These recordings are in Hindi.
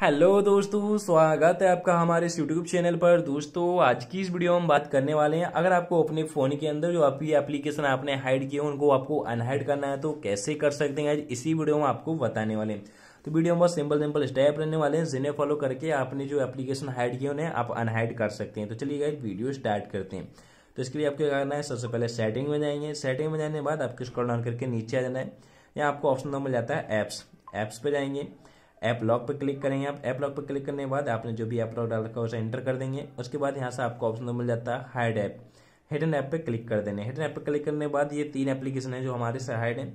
हेलो दोस्तों स्वागत है आपका हमारे इस यूट्यूब चैनल पर दोस्तों आज की इस वीडियो में हम बात करने वाले हैं अगर आपको अपने फ़ोन के अंदर जो आपकी एप्लीकेशन आपने हाइड किए उनको आपको अनहाइड करना है तो कैसे कर सकते हैं आज इसी वीडियो में आपको बताने वाले हैं तो वीडियो में बहुत सिंपल सिंपल स्टेप रहने वाले हैं जिन्हें फॉलो करके आपने जो एप्लीकेशन हाइड किए उन्हें आप अनहाइड कर सकते हैं तो चलिए गाइड वीडियो स्टार्ट करते हैं तो इसके लिए आपको क्या करना है सबसे पहले सेटिंग में जाएंगे सेटिंग में जाने के बाद आपको स्क्रॉल डाउन करके नीचे आ जाना है यहाँ आपको ऑप्शन नंबर जाता है ऐप्स ऐप्स पर जाएंगे ऐप लॉक पर क्लिक करेंगे आप ऐप लॉक पर क्लिक करने के बाद आपने जो भी ऐप लॉक डाल रखा है उसे एंटर कर देंगे उसके बाद यहाँ से आपको ऑप्शन तो मिल जाता है हाइड ऐप हिडन ऐप पर क्लिक कर देने हिडन ऐप पर क्लिक करने के बाद ये तीन एप्लीकेशन है जो हमारे से हाइड है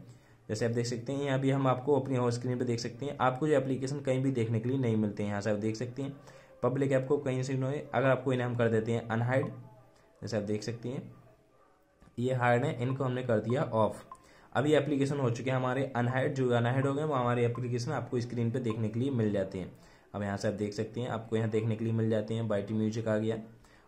जैसे आप देख सकते हैं यहाँ भी हम आपको अपनी होम स्क्रीन पर देख सकते हैं आपको जो एप्लीकेशन कहीं भी देखने के लिए नहीं मिलते हैं यहाँ से आप देख सकते हैं पब्लिक ऐप को कहीं से नहीं अगर आपको इन्हें हम कर देते हैं अनहाइड जैसे आप देख सकते हैं ये हाइड है इनको हमने कर दिया ऑफ़ अभी एप्लीकेशन हो चुके हैं हमारे अनहाइड जो अनहाइड हो गए वो हमारे एप्लीकेशन आपको स्क्रीन पर देखने के लिए मिल जाते हैं अब यहाँ से आप देख सकते हैं आपको यहाँ देखने के लिए मिल जाते हैं बाइटी म्यूजिक आ गया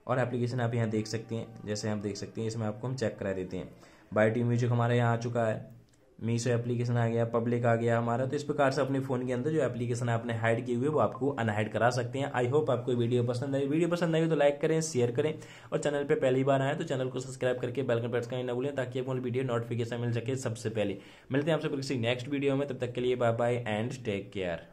और एप्लीकेशन आप यहाँ देख सकते हैं जैसे आप देख सकते हैं इसमें आपको हम चेक करा देते हैं बायोटी म्यूजिक हमारे यहाँ आ चुका है मीशो एप्लीकेशन आ गया पब्लिक आ गया हमारा तो इस प्रकार से अपने फोन के अंदर जो एप्लीकेशन है आपने हाइड किए हुए वो आपको अनहाइड करा सकते हैं आई होप आपको वीडियो पसंद आई वीडियो पसंद आई तो लाइक करें शेयर करें और चैनल पर पहली बार आए तो चैनल को सब्सक्राइब करके बेलकन प्रेस करें ना भूलें ताकि अपने वीडियो नोटिफिकेशन मिल सके सबसे पहले मिलते हैं आपसे किसी नेक्स्ट वीडियो में तब तक के लिए bye bye and take care